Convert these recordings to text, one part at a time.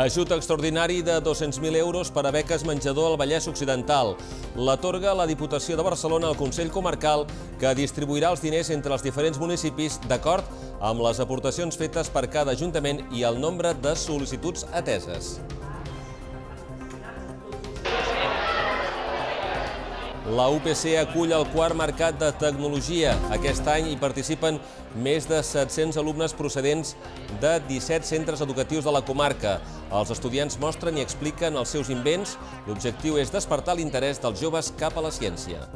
Ajut extraordinari de 200.000 euros per a beques menjador al Vallès Occidental. L'atorga la Diputació de Barcelona al Consell Comarcal, que distribuirà els diners entre els diferents municipis d'acord amb les aportacions fetes per cada ajuntament i el nombre de sol·licituds ateses. La UPC acull el quart mercat de tecnologia. Aquest any hi participen més de 700 alumnes procedents de 17 centres educatius de la comarca. Els estudiants mostren i expliquen els seus invents. L'objectiu és despertar l'interès dels joves cap a la ciència.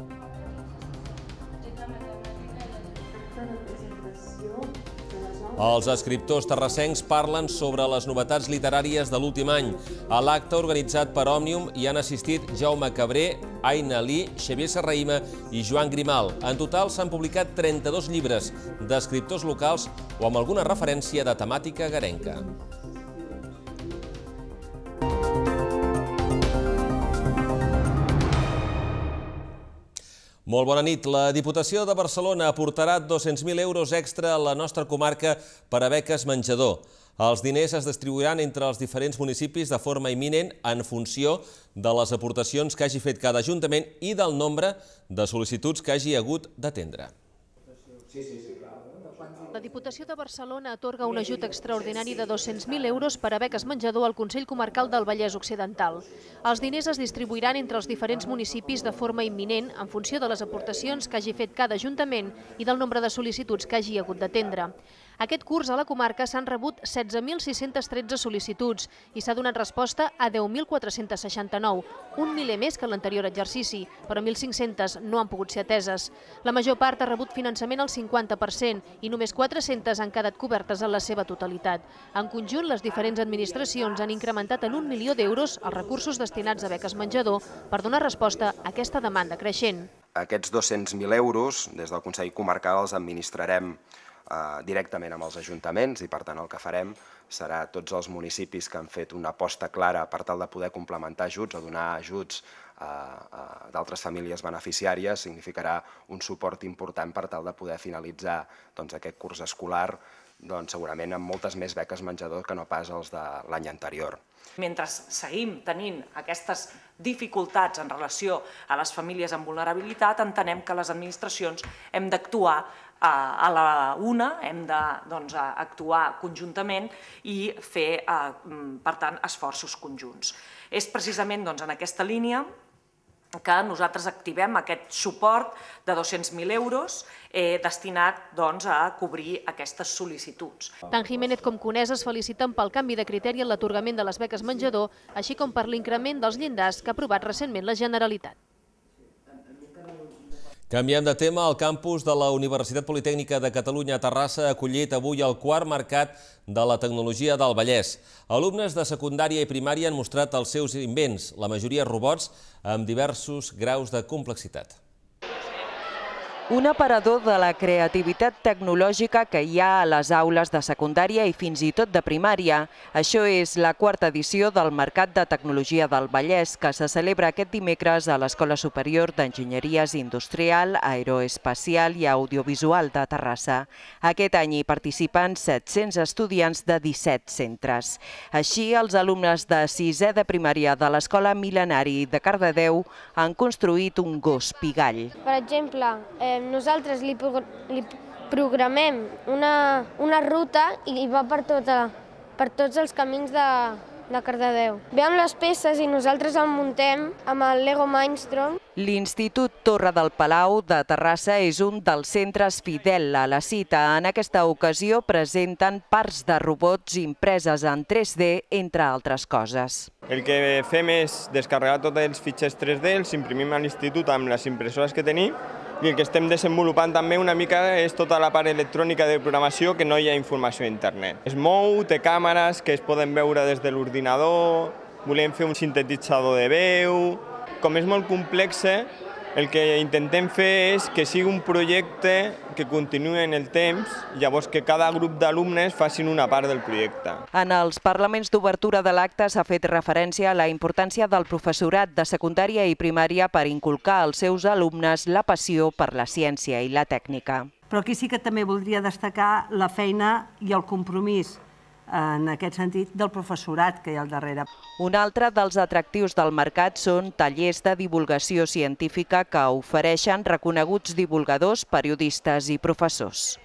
Els escriptors terrassencs parlen sobre les novetats literàries de l'últim any. A l'acte organitzat per Òmnium hi han assistit Jaume Cabré, Aina Lí, Xavier Serraïma i Joan Grimal. En total s'han publicat 32 llibres d'escriptors locals o amb alguna referència de temàtica garenca. Molt bona nit. La Diputació de Barcelona aportarà 200.000 euros extra a la nostra comarca per a beques menjador. Els diners es distribuiran entre els diferents municipis de forma imminent en funció de les aportacions que hagi fet cada ajuntament i del nombre de sol·licituds que hagi hagut d'atendre. Sí, sí, sí. La Diputació de Barcelona atorga un ajut extraordinari de 200.000 euros per a beques menjador al Consell Comarcal del Vallès Occidental. Els diners es distribuiran entre els diferents municipis de forma imminent en funció de les aportacions que hagi fet cada Ajuntament i del nombre de sol·licituds que hagi hagut d'atendre. Aquest curs a la comarca s'han rebut 16.613 sol·licituds i s'ha donat resposta a 10.469, un miler més que l'anterior exercici, però 1.500 no han pogut ser ateses. La major part ha rebut finançament al 50% i només 400 han quedat cobertes en la seva totalitat. En conjunt, les diferents administracions han incrementat en un milió d'euros els recursos destinats a beques menjador per donar resposta a aquesta demanda creixent. Aquests 200.000 euros, des del Consell Comarcal, els administrarem Eh, directament amb els ajuntaments i per tant el que farem serà tots els municipis que han fet una aposta clara per tal de poder complementar ajuts o donar ajuts eh, eh, d'altres famílies beneficiàries significarà un suport important per tal de poder finalitzar doncs, aquest curs escolar doncs segurament amb moltes més beques menjador que no pas els de l'any anterior. Mentre seguim tenint aquestes dificultats en relació a les famílies amb vulnerabilitat, entenem que les administracions hem d'actuar eh, a la una, hem de doncs, actuar conjuntament i fer, eh, mm, per tant, esforços conjunts. És precisament doncs, en aquesta línia que nosaltres activem aquest suport de 200.000 euros eh, destinat doncs, a cobrir aquestes sol·licituds. Tant Jiménez com Conès es feliciten pel canvi de criteri en l'atorgament de les beques menjador, així com per l'increment dels llindars que ha aprovat recentment la Generalitat. Canviem de tema. El campus de la Universitat Politècnica de Catalunya a Terrassa ha acollit avui el quart mercat de la tecnologia del Vallès. Alumnes de secundària i primària han mostrat els seus invents, la majoria robots, amb diversos graus de complexitat. Un aparador de la creativitat tecnològica que hi ha a les aules de secundària i fins i tot de primària. Això és la quarta edició del Mercat de Tecnologia del Vallès, que se celebra aquest dimecres a l'Escola Superior d'Enginyeries Industrial, Aeroespacial i Audiovisual de Terrassa. Aquest any hi participen 700 estudiants de 17 centres. Així, els alumnes de 6è de primària de l'Escola Milenari de Cardedeu han construït un gos pigall. Per exemple, eh, nosaltres li, li programem una, una ruta i va per, tota, per tots els camins de, de Cardedeu. Veiem les peces i nosaltres el muntem amb el Lego Mindstorm. L'Institut Torre del Palau de Terrassa és un dels centres fidel a la cita. En aquesta ocasió presenten parts de robots impreses en 3D, entre altres coses. El que fem és descarregar tots els fitxers 3D, els imprimim a l'institut amb les impressores que tenim i el que estem desenvolupant també una mica és tota la part electrònica de programació que no hi ha informació a internet. Es mou, té càmeres que es poden veure des de l'ordinador, volem fer un sintetitzador de veu... Com és molt complexe, eh, el que intentem fer és que sigui un projecte que continuï en el temps, llavors que cada grup d'alumnes facin una part del projecte. En els parlaments d'obertura de l'acte s'ha fet referència a la importància del professorat de secundària i primària per inculcar als seus alumnes la passió per la ciència i la tècnica. Però aquí sí que també voldria destacar la feina i el compromís Eh, en aquest sentit, del professorat que hi ha al darrere. Un altre dels atractius del mercat són tallers de divulgació científica que ofereixen reconeguts divulgadors, periodistes i professors.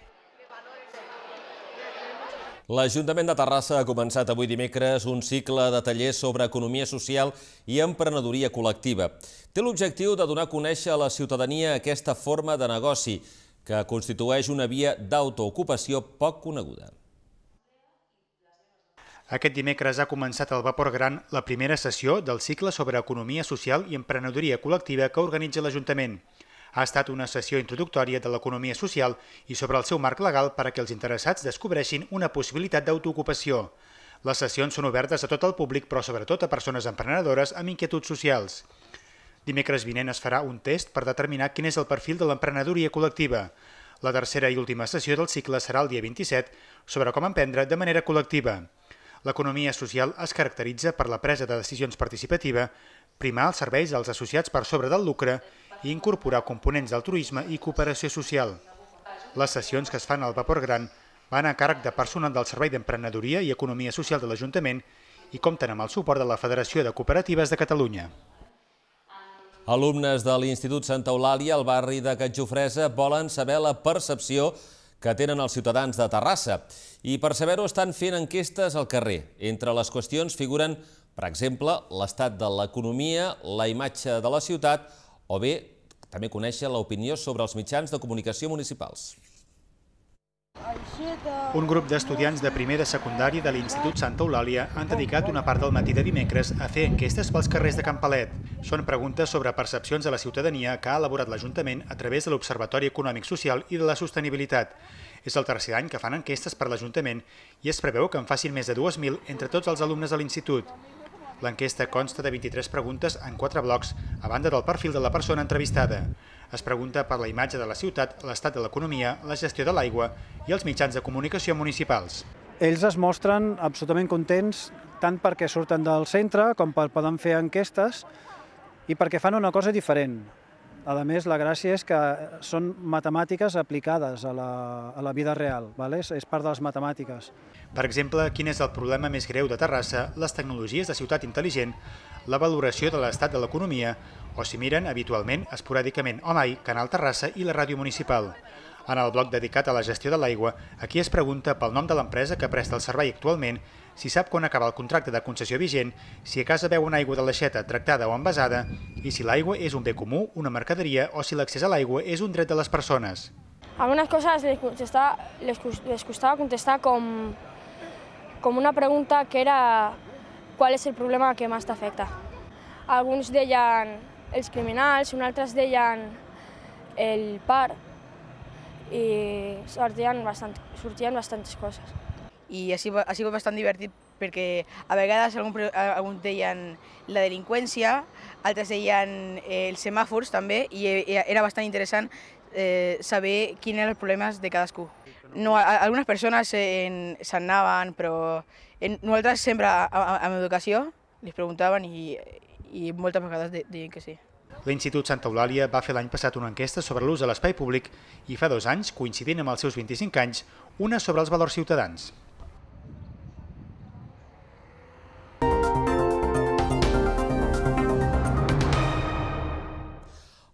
L'Ajuntament de Terrassa ha començat avui dimecres un cicle de tallers sobre economia social i emprenedoria col·lectiva. Té l'objectiu de donar a conèixer a la ciutadania aquesta forma de negoci, que constitueix una via d'autoocupació poc coneguda. Aquest dimecres ha començat al Vapor Gran la primera sessió del cicle sobre economia social i emprenedoria col·lectiva que organitza l'Ajuntament. Ha estat una sessió introductòria de l'economia social i sobre el seu marc legal perquè els interessats descobreixin una possibilitat d'autoocupació. Les sessions són obertes a tot el públic, però sobretot a persones emprenedores amb inquietuds socials. Dimecres vinent es farà un test per determinar quin és el perfil de l'emprenedoria col·lectiva. La tercera i última sessió del cicle serà el dia 27 sobre com emprendre de manera col·lectiva. L'economia social es caracteritza per la presa de decisions participativa, primar els serveis als associats per sobre del lucre i incorporar components d'altruisme i cooperació social. Les sessions que es fan al Vapor Gran van a càrrec de personal del Servei d'Emprenedoria i Economia Social de l'Ajuntament i compten amb el suport de la Federació de Cooperatives de Catalunya. Alumnes de l'Institut Santa Eulàlia al barri de Catxofresa volen saber la percepció que tenen els ciutadans de Terrassa. I per saber-ho estan fent enquestes al carrer. Entre les qüestions figuren, per exemple, l'estat de l'economia, la imatge de la ciutat o bé també conèixer l'opinió sobre els mitjans de comunicació municipals. Un grup d'estudiants de primera secundària de l'Institut Santa Eulàlia han dedicat una part del matí de dimecres a fer enquestes pels carrers de Campalet. Són preguntes sobre percepcions de la ciutadania que ha elaborat l'Ajuntament a través de l'Observatori Econòmic Social i de la Sostenibilitat. És el tercer any que fan enquestes per l'Ajuntament i es preveu que en facin més de 2.000 entre tots els alumnes de l'Institut. L'enquesta consta de 23 preguntes en 4 blocs, a banda del perfil de la persona entrevistada. Es pregunta per la imatge de la ciutat, l'estat de l'economia, la gestió de l'aigua i els mitjans de comunicació municipals. Ells es mostren absolutament contents tant perquè surten del centre com per poden fer enquestes i perquè fan una cosa diferent. A més, la gràcia és que són matemàtiques aplicades a la, a la vida real, ¿vale? és, és part de les matemàtiques. Per exemple, quin és el problema més greu de Terrassa, les tecnologies de ciutat intel·ligent, la valoració de l'estat de l'economia, o s'hi miren habitualment, esporàdicament o mai, Canal Terrassa i la ràdio municipal. En el bloc dedicat a la gestió de l'aigua, aquí es pregunta pel nom de l'empresa que presta el servei actualment, si sap quan acaba el contracte de concessió vigent, si a casa veu una aigua de l'aixeta tractada o envasada, i si l'aigua és un bé comú, una mercaderia o si l'accés a l'aigua és un dret de les persones. Algunes coses les les costava contestar com, com una pregunta que era qual és el problema que més t'afecta. Alguns deien els criminals, un altre es deien el par, i sortien, bastant, sortien bastantes coses. I ha sigut, ha sigut bastant divertit perquè a vegades algun, algun deien la delinqüència, altres deien eh, els semàfors també, i eh, era bastant interessant eh, saber quins eren els problemes de cadascú. No, algunes persones eh, s'anaven, però en, nosaltres sempre a, educació, les preguntaven i i moltes vegades diuen que sí. L'Institut Santa Eulàlia va fer l'any passat una enquesta sobre l'ús de l'espai públic i fa dos anys, coincidint amb els seus 25 anys, una sobre els valors ciutadans.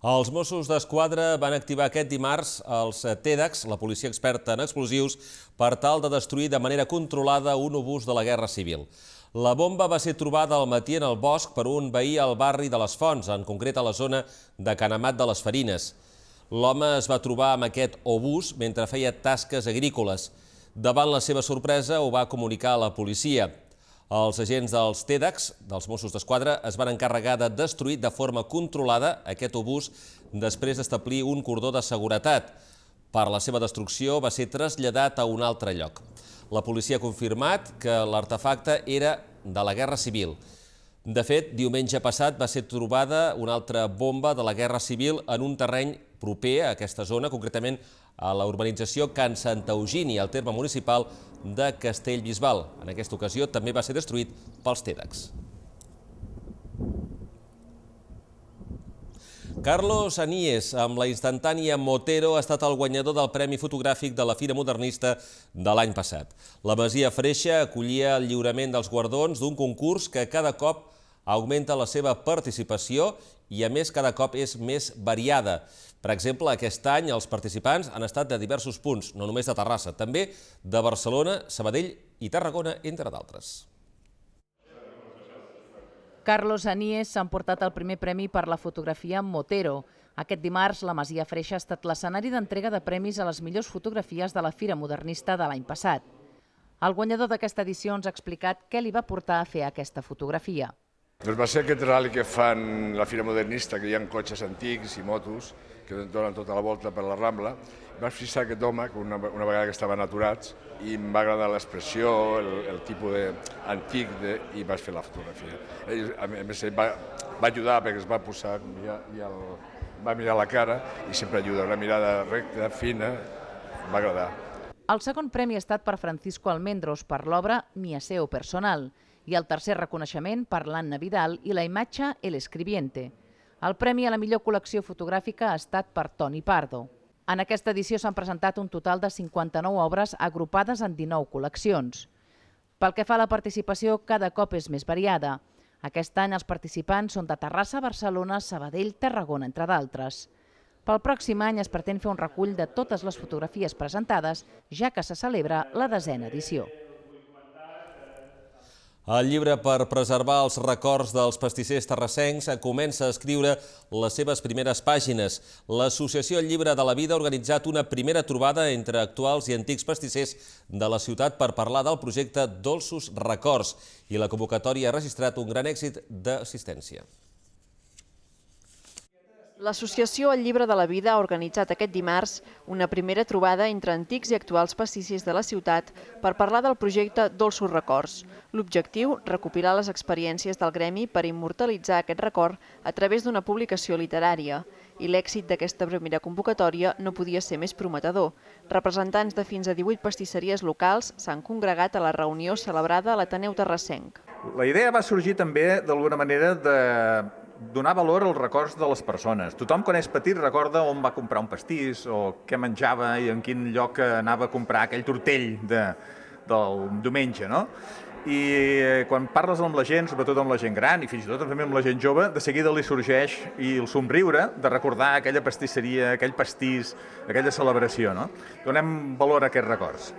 Els Mossos d'Esquadra van activar aquest dimarts els TEDx, la policia experta en explosius, per tal de destruir de manera controlada un obús de la Guerra Civil. La bomba va ser trobada al matí en el bosc per un veí al barri de les Fonts, en concret a la zona de Canamat de les Farines. L'home es va trobar amb aquest obús mentre feia tasques agrícoles. Davant la seva sorpresa ho va comunicar a la policia. Els agents dels TEDx, dels Mossos d'Esquadra, es van encarregar de destruir de forma controlada aquest obús després d'establir un cordó de seguretat. Per la seva destrucció va ser traslladat a un altre lloc. La policia ha confirmat que l'artefacte era de la Guerra Civil. De fet, diumenge passat va ser trobada una altra bomba de la Guerra Civil en un terreny proper a aquesta zona, concretament a la urbanització Can Santa Eugini, al terme municipal de Castellbisbal. En aquesta ocasió també va ser destruït pels TEDx. Carlos Anies, amb la instantània Motero, ha estat el guanyador del Premi Fotogràfic de la Fira Modernista de l'any passat. La Masia Freixa acollia el lliurament dels guardons d'un concurs que cada cop augmenta la seva participació i, a més, cada cop és més variada. Per exemple, aquest any els participants han estat de diversos punts, no només de Terrassa, també de Barcelona, Sabadell i Tarragona, entre d'altres. Carlos Anies s'ha emportat el primer premi per la fotografia Motero. Aquest dimarts, la Masia Freixa ha estat l'escenari d'entrega de premis a les millors fotografies de la Fira Modernista de l'any passat. El guanyador d'aquesta edició ens ha explicat què li va portar a fer aquesta fotografia. Doncs va ser aquest ral·li que fan la Fira Modernista, que hi ha cotxes antics i motos, que donen tota la volta per la Rambla, vaig fixar aquest home, que una, una vegada que estaven aturats, i em va agradar l'expressió, el, el tipus de, antic, de, i vaig fer la fotografia. Ell, a més, ell va, va ajudar perquè es va posar, ja, ja el, va mirar la cara, i sempre ajuda, una mirada recta, fina, em va agradar. El segon premi ha estat per Francisco Almendros per l'obra Mi aseo personal i el tercer reconeixement per l'Anna Vidal i la imatge El Escribiente. El premi a la millor col·lecció fotogràfica ha estat per Toni Pardo. En aquesta edició s'han presentat un total de 59 obres agrupades en 19 col·leccions. Pel que fa a la participació, cada cop és més variada. Aquest any els participants són de Terrassa, Barcelona, Sabadell, Tarragona, entre d'altres. Pel pròxim any es pretén fer un recull de totes les fotografies presentades, ja que se celebra la desena edició. El llibre per preservar els records dels pastissers terrassencs comença a escriure les seves primeres pàgines. L'Associació Llibre de la Vida ha organitzat una primera trobada entre actuals i antics pastissers de la ciutat per parlar del projecte Dolços Records i la convocatòria ha registrat un gran èxit d'assistència. L'associació El Llibre de la Vida ha organitzat aquest dimarts una primera trobada entre antics i actuals pastissis de la ciutat per parlar del projecte Dolços Records. L'objectiu, recopilar les experiències del gremi per immortalitzar aquest record a través d'una publicació literària. I l'èxit d'aquesta primera convocatòria no podia ser més prometedor. Representants de fins a 18 pastisseries locals s'han congregat a la reunió celebrada a l'Ateneu Terrassenc. La idea va sorgir també, d'alguna manera, de donar valor als records de les persones. Tothom quan és petit recorda on va comprar un pastís o què menjava i en quin lloc anava a comprar aquell tortell de, del diumenge, no? I eh, quan parles amb la gent, sobretot amb la gent gran i fins i tot també amb la gent jove, de seguida li sorgeix i el somriure de recordar aquella pastisseria, aquell pastís, aquella celebració, no? Donem valor a aquests records.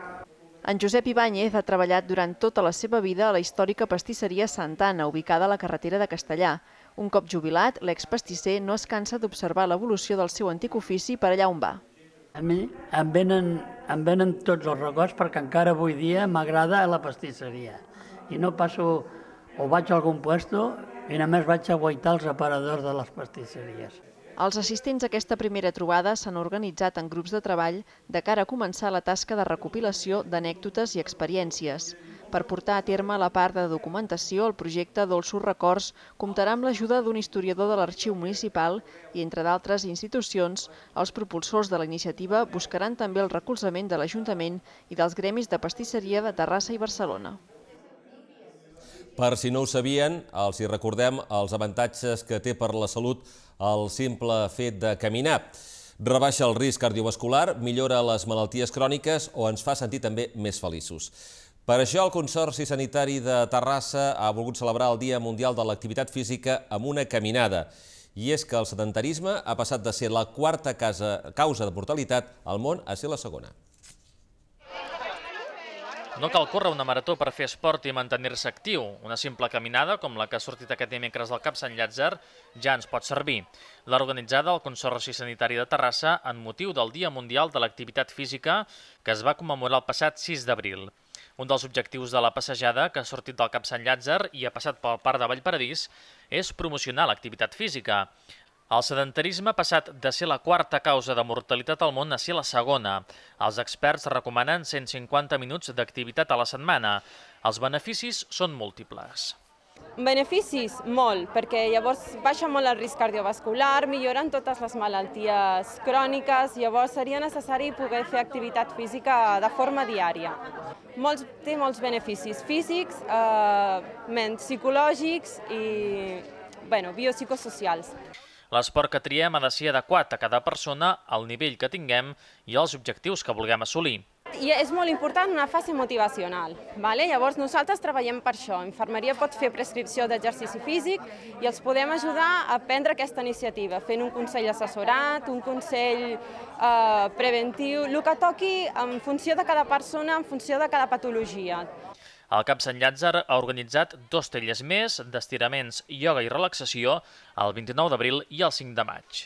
En Josep Ibáñez ha treballat durant tota la seva vida a la històrica pastisseria Santana, ubicada a la carretera de Castellà. Un cop jubilat, l'expastisser no es cansa d'observar l'evolució del seu antic ofici per allà on va. A mi em venen, em venen tots els records perquè encara avui dia m'agrada la pastisseria. I no passo, o vaig a algun puesto i només vaig a guaitar els aparadors de les pastisseries. Els assistents a aquesta primera trobada s'han organitzat en grups de treball de cara a començar la tasca de recopilació d'anècdotes i experiències. Per portar a terme la part de documentació, el projecte Dolços Records comptarà amb l'ajuda d'un historiador de l'Arxiu Municipal i, entre d'altres institucions, els propulsors de la iniciativa buscaran també el recolzament de l'Ajuntament i dels gremis de pastisseria de Terrassa i Barcelona. Per si no ho sabien, els hi recordem els avantatges que té per la salut el simple fet de caminar. Rebaixa el risc cardiovascular, millora les malalties cròniques o ens fa sentir també més feliços. Per això el Consorci Sanitari de Terrassa ha volgut celebrar el Dia Mundial de l'Activitat Física amb una caminada. I és que el sedentarisme ha passat de ser la quarta causa de mortalitat al món a ser la segona. No cal córrer una marató per fer esport i mantenir-se actiu. Una simple caminada, com la que ha sortit aquest dimecres del Cap Sant Llàtzer, ja ens pot servir. L'ha organitzada el Consorci Sanitari de Terrassa en motiu del Dia Mundial de l'Activitat Física, que es va commemorar el passat 6 d'abril. Un dels objectius de la passejada, que ha sortit del Cap Sant Llàtzer i ha passat pel Parc de Vallparadís, és promocionar l'activitat física. El sedentarisme ha passat de ser la quarta causa de mortalitat al món a ser la segona. Els experts recomanen 150 minuts d'activitat a la setmana. Els beneficis són múltiples. Beneficis, molt, perquè llavors baixa molt el risc cardiovascular, milloren totes les malalties cròniques, llavors seria necessari poder fer activitat física de forma diària. Molts, té molts beneficis físics, eh, menys psicològics i bueno, biopsicosocials. L'esport que triem ha de ser adequat a cada persona, al nivell que tinguem i als objectius que vulguem assolir. I és molt important una fase motivacional. Vale? Llavors nosaltres treballem per això. Infermeria pot fer prescripció d'exercici físic i els podem ajudar a prendre aquesta iniciativa, fent un consell assessorat, un consell eh, preventiu, el que toqui en funció de cada persona, en funció de cada patologia. El Cap Sant Llàtzer ha organitzat dos telles més d'estiraments, ioga i relaxació el 29 d'abril i el 5 de maig.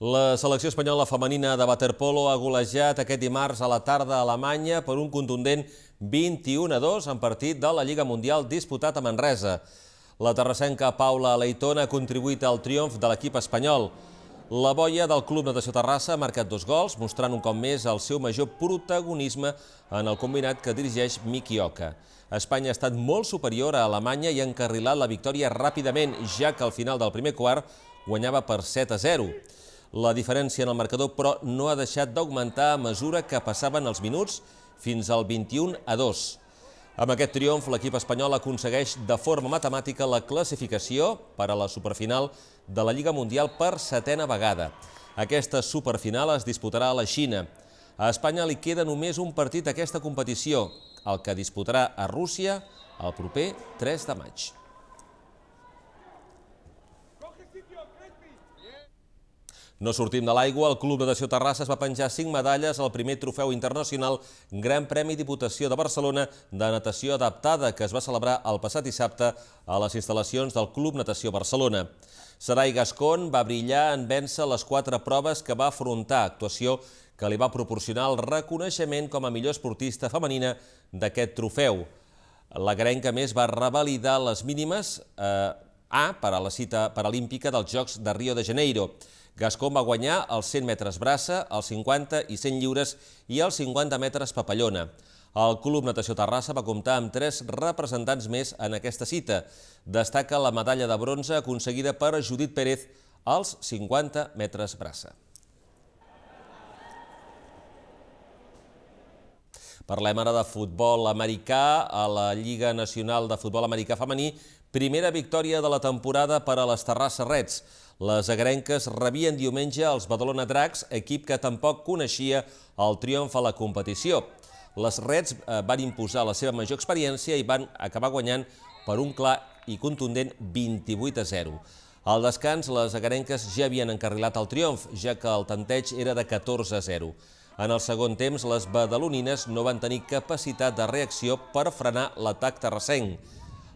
La selecció espanyola femenina de waterpolo ha golejat aquest dimarts a la tarda a Alemanya per un contundent 21 a 2 en partit de la Lliga Mundial disputat a Manresa. La terrassenca Paula Leitona ha contribuït al triomf de l'equip espanyol. La boia del Club Natació Terrassa ha marcat dos gols, mostrant un cop més el seu major protagonisme en el combinat que dirigeix Miki Oca. Espanya ha estat molt superior a Alemanya i ha encarrilat la victòria ràpidament, ja que al final del primer quart guanyava per 7 a 0 la diferència en el marcador, però no ha deixat d'augmentar a mesura que passaven els minuts fins al 21 a 2. Amb aquest triomf, l'equip espanyol aconsegueix de forma matemàtica la classificació per a la superfinal de la Lliga Mundial per setena vegada. Aquesta superfinal es disputarà a la Xina. A Espanya li queda només un partit a aquesta competició, el que disputarà a Rússia el proper 3 de maig. No sortim de l'aigua, el Club Natació Terrassa es va penjar 5 medalles al primer trofeu internacional Gran Premi Diputació de Barcelona de Natació Adaptada, que es va celebrar el passat dissabte a les instal·lacions del Club Natació Barcelona. Sarai Gascon va brillar en vèncer les quatre proves que va afrontar, actuació que li va proporcionar el reconeixement com a millor esportista femenina d'aquest trofeu. La grenca més va revalidar les mínimes eh, A per a la cita paralímpica dels Jocs de Rio de Janeiro. Gascon va guanyar els 100 metres braça, els 50 i 100 lliures i els 50 metres papallona. El Club Natació Terrassa va comptar amb tres representants més en aquesta cita. Destaca la medalla de bronze aconseguida per Judit Pérez als 50 metres braça. Parlem ara de futbol americà a la Lliga Nacional de Futbol Americà Femení. Primera victòria de la temporada per a les Terrassa Reds. Les agrenques rebien diumenge els Badalona Dracs, equip que tampoc coneixia el triomf a la competició. Les Reds eh, van imposar la seva major experiència i van acabar guanyant per un clar i contundent 28 a 0. Al descans, les agarenques ja havien encarrilat el triomf, ja que el tanteig era de 14 a 0. En el segon temps, les badalonines no van tenir capacitat de reacció per frenar l'atac terrassenc.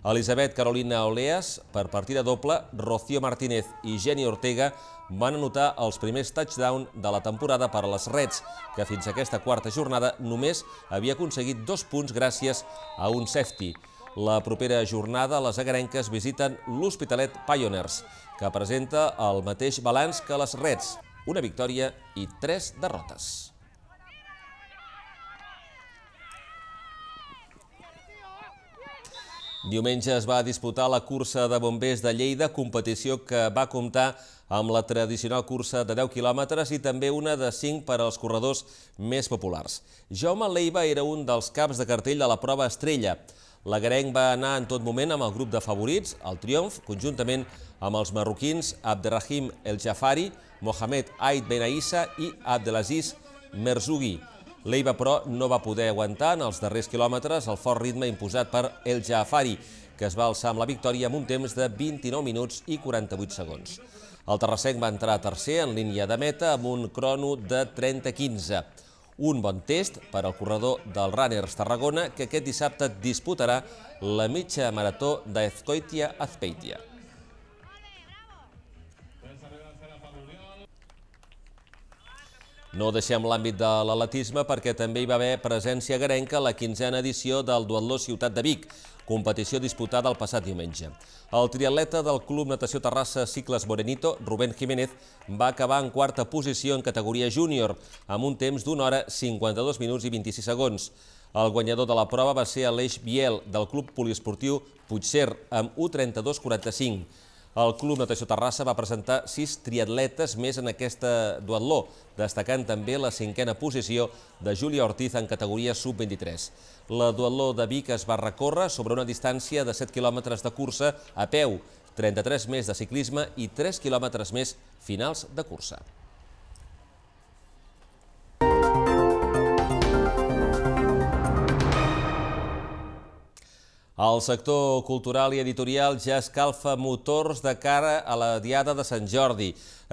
Elisabet Carolina Oleas, per partida doble, Rocío Martínez i Jenny Ortega van anotar els primers touchdown de la temporada per a les Reds, que fins a aquesta quarta jornada només havia aconseguit dos punts gràcies a un safety. La propera jornada, les agarenques visiten l'Hospitalet Pioneers, que presenta el mateix balanç que les Reds, una victòria i tres derrotes. Diumenge es va disputar la cursa de bombers de Lleida, competició que va comptar amb la tradicional cursa de 10 quilòmetres i també una de 5 per als corredors més populars. Jaume Leiva era un dels caps de cartell de la prova estrella. La Garenc va anar en tot moment amb el grup de favorits, el Triomf, conjuntament amb els marroquins Abderrahim El Jafari, Mohamed Ait Benaïssa i Abdelaziz Merzugui. L'Eiva, però, no va poder aguantar en els darrers quilòmetres el fort ritme imposat per El Jaafari, que es va alçar amb la victòria amb un temps de 29 minuts i 48 segons. El terrassenc va entrar tercer en línia de meta amb un crono de 30-15. Un bon test per al corredor del Runners Tarragona, que aquest dissabte disputarà la mitja marató d'Ezcoitia-Azpeitia. No deixem l'àmbit de l'atletisme perquè també hi va haver presència garenca a la quinzena edició del Duatló Ciutat de Vic, competició disputada el passat diumenge. El triatleta del Club Natació Terrassa Cicles Morenito, Rubén Jiménez, va acabar en quarta posició en categoria júnior, amb un temps d'una hora 52 minuts i 26 segons. El guanyador de la prova va ser Aleix Biel, del Club Poliesportiu Puigcer, amb 1.32.45. El Club Natació Terrassa va presentar sis triatletes més en aquesta duatló, destacant també la cinquena posició de Júlia Ortiz en categoria sub-23. La duatló de Vic es va recórrer sobre una distància de 7 quilòmetres de cursa a peu, 33 més de ciclisme i 3 quilòmetres més finals de cursa. El sector cultural i editorial ja escalfa motors de cara a la Diada de Sant Jordi.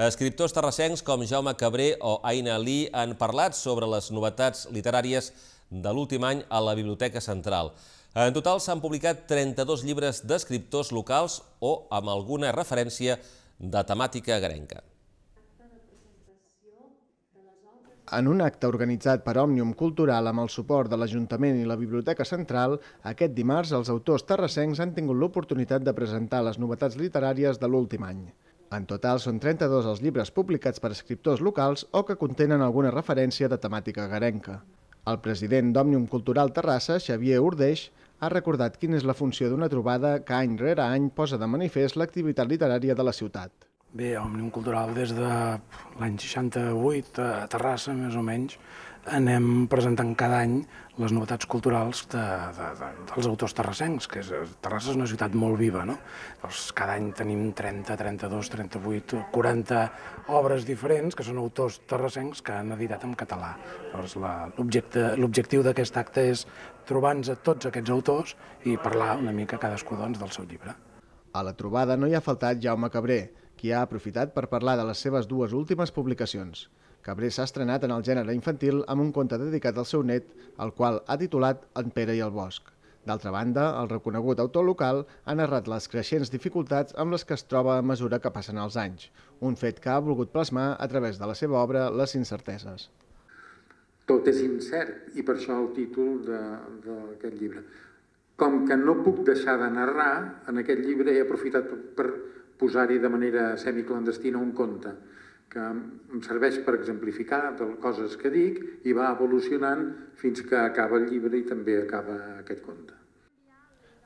Escriptors terrassencs com Jaume Cabré o Aina Lee han parlat sobre les novetats literàries de l'últim any a la Biblioteca Central. En total s'han publicat 32 llibres d'escriptors locals o amb alguna referència de temàtica grenca. En un acte organitzat per Òmnium Cultural amb el suport de l'Ajuntament i la Biblioteca Central, aquest dimarts els autors terrassencs han tingut l'oportunitat de presentar les novetats literàries de l'últim any. En total són 32 els llibres publicats per escriptors locals o que contenen alguna referència de temàtica garenca. El president d'Òmnium Cultural Terrassa, Xavier Urdeix, ha recordat quina és la funció d'una trobada que any rere any posa de manifest l'activitat literària de la ciutat. Bé, Òmnium Cultural des de l'any 68 a Terrassa, més o menys, anem presentant cada any les novetats culturals de, de, de, dels autors terrassencs, que és, Terrassa és una ciutat molt viva, no? Llavors, cada any tenim 30, 32, 38, 40 obres diferents que són autors terrassencs que han editat en català. Llavors, l'objectiu d'aquest acte és trobar-nos a tots aquests autors i parlar una mica cadascú doncs, del seu llibre. A la trobada no hi ha faltat Jaume Cabré, qui ha aprofitat per parlar de les seves dues últimes publicacions. Cabré s'ha estrenat en el gènere infantil amb un conte dedicat al seu net, el qual ha titulat En Pere i el Bosc. D'altra banda, el reconegut autor local ha narrat les creixents dificultats amb les que es troba a mesura que passen els anys, un fet que ha volgut plasmar a través de la seva obra les incerteses. Tot és incert, i per això el títol d'aquest llibre. Com que no puc deixar de narrar, en aquest llibre he aprofitat per, posar-hi de manera semiclandestina un conte que em serveix per exemplificar coses que dic i va evolucionant fins que acaba el llibre i també acaba aquest conte.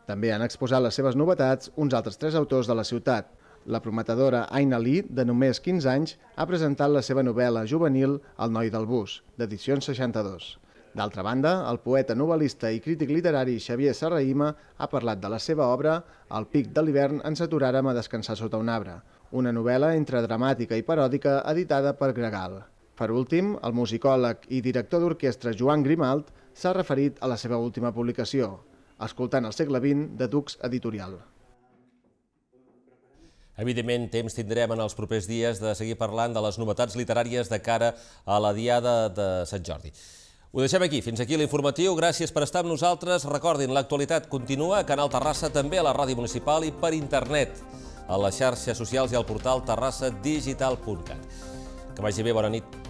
També han exposat les seves novetats uns altres tres autors de la ciutat. La prometedora Aina Lee, de només 15 anys, ha presentat la seva novel·la juvenil El noi del bus, d'edicions 62. D'altra banda, el poeta, novel·lista i crític literari Xavier Serraïma ha parlat de la seva obra «El pic de l'hivern ens aturàrem a descansar sota un arbre», una novel·la entre dramàtica i paròdica editada per Gregal. Per últim, el musicòleg i director d'orquestra Joan Grimalt s'ha referit a la seva última publicació, Escoltant el segle XX, de Dux Editorial. Evidentment, temps tindrem en els propers dies de seguir parlant de les novetats literàries de cara a la Diada de Sant Jordi. Ho deixem aquí. Fins aquí l'informatiu. Gràcies per estar amb nosaltres. Recordin, l'actualitat continua a Canal Terrassa, també a la ràdio municipal i per internet, a les xarxes socials i al portal terrassadigital.cat. Que vagi bé, bona nit.